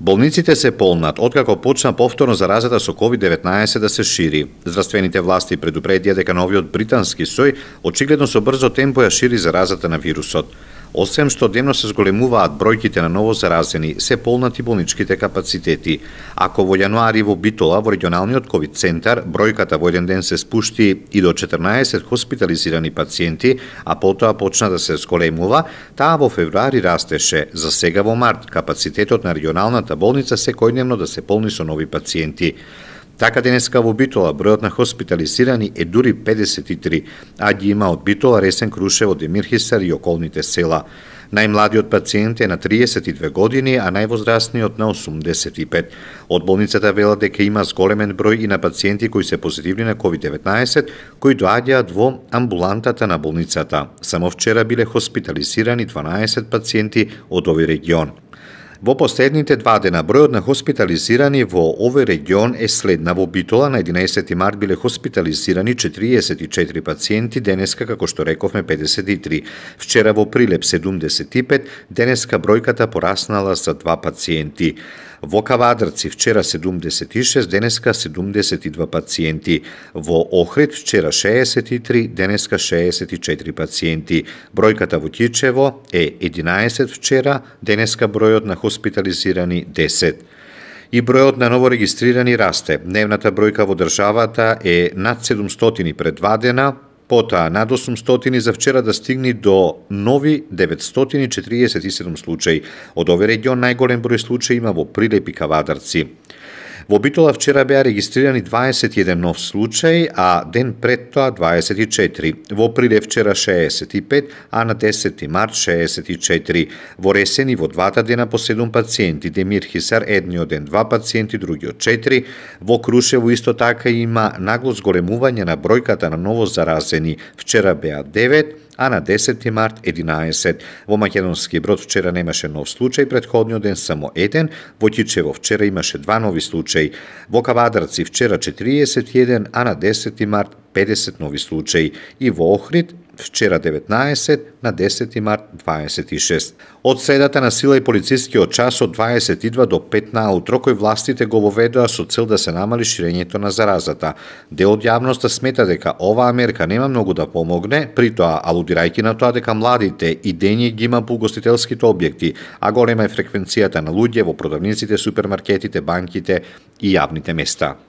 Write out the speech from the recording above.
Болниците се полнат, откако почна повторно заразата со COVID-19 да се шири. Здравствените власти предупредија дека новиот британски сој очигледно со брзо темпо ја шири заразата на вирусот. Освен што демно се зголемуваат бројките на ново заразени, се полнати болничките капацитети. Ако во јануари во Битола, во регионалниот ковид центар, бројката во еден ден се спушти и до 14 хоспитализирани пациенти, а потоа почна да се зголемува, таа во февруари растеше. За сега во март капацитетот на регионалната болница секојдневно да се полни со нови пациенти. Така денеска во Битола бројот на хоспитализирани е дури 53, а ги има од Битола, Ресен Крушево, Демир Хисар и околните села. Најмладиот пациент е на 32 години, а највозрастниот на 85. Од болницата велат дека има зголемен број и на пациенти кои се позитивни на COVID-19, кои доаѓаат во амбулантата на болницата. Само вчера биле хоспитализирани 12 пациенти од овој регион. Во последните два дена бројот на хоспитализирани во овој регион е следна. Во Битола на 11 март биле хоспитализирани 44 пациенти, денеска како што рековме 53. Вчера во Прилеп 75, денеска бројката пораснала за два пациенти. Во Кавадрци вчера 76, денеска 72 пациенти. Во Охрид вчера 63, денеска 64 пациенти. Бројката во Тичево е 11 вчера, денеска бројот на хоспитализирани 10 и бројот на новорегистрирани расте. Дневната бројка во државата е над 700 пред два дена, Потоа, над 800 за вчера да стигни до нови 947 случаи. Од овој регион најголем број случаи има во Прилеп и Кавадарци. Во Битола вчера беа регистрирани 21 нов случај, а ден пред тоа 24. Во Приле вчера 65, а на 10 март 64. Во Ресени во двата дена по 7 пациенти, Демир Хисар едниот ден 2 пациенти, другиот 4. Во Крушево исто така има нагло зголемување на бројката на ново заразени. Вчера беа 9, а на 10 март 11. Во македонски брод вчера немаше нов случај, предходниот ден само еден, во Тичево вчера имаше два нови случаи, во Кавадарци вчера 41, а на 10 март 50 нови случаи и во Охрид вчера 19 на 10 март 26. Од средата на сила и полицискиот час од 22 до 5 утро кој властите го воведоа со цел да се намали ширењето на заразата. Дел од јавноста смета дека оваа мерка нема многу да помогне, притоа алудирајќи на тоа дека младите и дење ги има по објекти, а голема е фреквенцијата на луѓе во продавниците, супермаркетите, банките и јавните места.